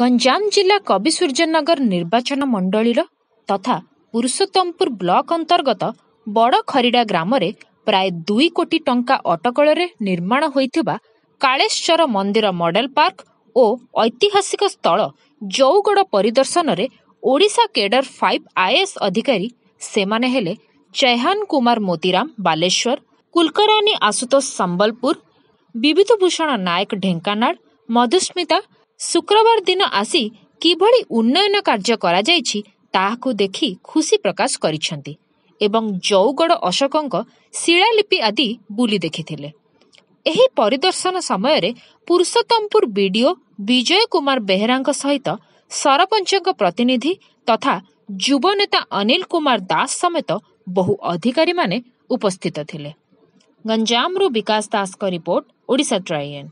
ଗଞ୍ଜାମ ଜିଲ୍ଲା କବି ସୂର୍ଯ୍ୟନଗର ନିର୍ବାଚନ ମଣ୍ଡଳୀର ତଥା ପୁରୁଷୋତ୍ତମପୁର ବ୍ଲକ ଅନ୍ତର୍ଗତ ବଡ଼ ଖରିଡ଼ା ଗ୍ରାମରେ ପ୍ରାୟ ଦୁଇ କୋଟି ଟଙ୍କା ଅଟକଳରେ ନିର୍ମାଣ ହୋଇଥିବା କାଳେଶ୍ୱର ମନ୍ଦିର ମଡେଲ ପାର୍କ ଓ ଐତିହାସିକ ସ୍ଥଳ ଜୌଗଡ଼ ପରିଦର୍ଶନରେ ଓଡ଼ିଶା କେଡର ଫାଇଭ୍ ଆଇଏଏସ୍ ଅଧିକାରୀ ସେମାନେ ହେଲେ ଚୈହାନ କୁମାର ମୋତିରାମ ବାଲେଶ୍ୱର କୁଲକରାନୀ ଆଶୁତୋଷ ସମ୍ବଲପୁର ବିବିଧ ଭୂଷଣ ନାୟକ ଢେଙ୍କାନାଳ ମଧୁସ୍ମିତା ଶୁକ୍ରବାର ଦିନ ଆସି କିଭଳି ଉନ୍ନୟନ କାର୍ଯ୍ୟ କରାଯାଇଛି ତାହାକୁ ଦେଖି ଖୁସି ପ୍ରକାଶ କରିଛନ୍ତି ଏବଂ ଜୌଗଡ଼ ଅଶୋକଙ୍କ ଶିଳାଲିପି ଆଦି ବୁଲି ଦେଖିଥିଲେ ଏହି ପରିଦର୍ଶନ ସମୟରେ ପୁରୁଷୋତ୍ତମପୁର ବିଡିଓ ବିଜୟ କୁମାର ବେହେରାଙ୍କ ସହିତ ସରପଞ୍ଚଙ୍କ ପ୍ରତିନିଧି ତଥା ଯୁବନେତା ଅନିଲ କୁମାର ଦାସ ସମେତ ବହୁ ଅଧିକାରୀମାନେ ଉପସ୍ଥିତ ଥିଲେ ଗଞ୍ଜାମରୁ ବିକାଶ ଦାସଙ୍କ ରିପୋର୍ଟ ଓଡ଼ିଶା ଟ୍ରାଏନ୍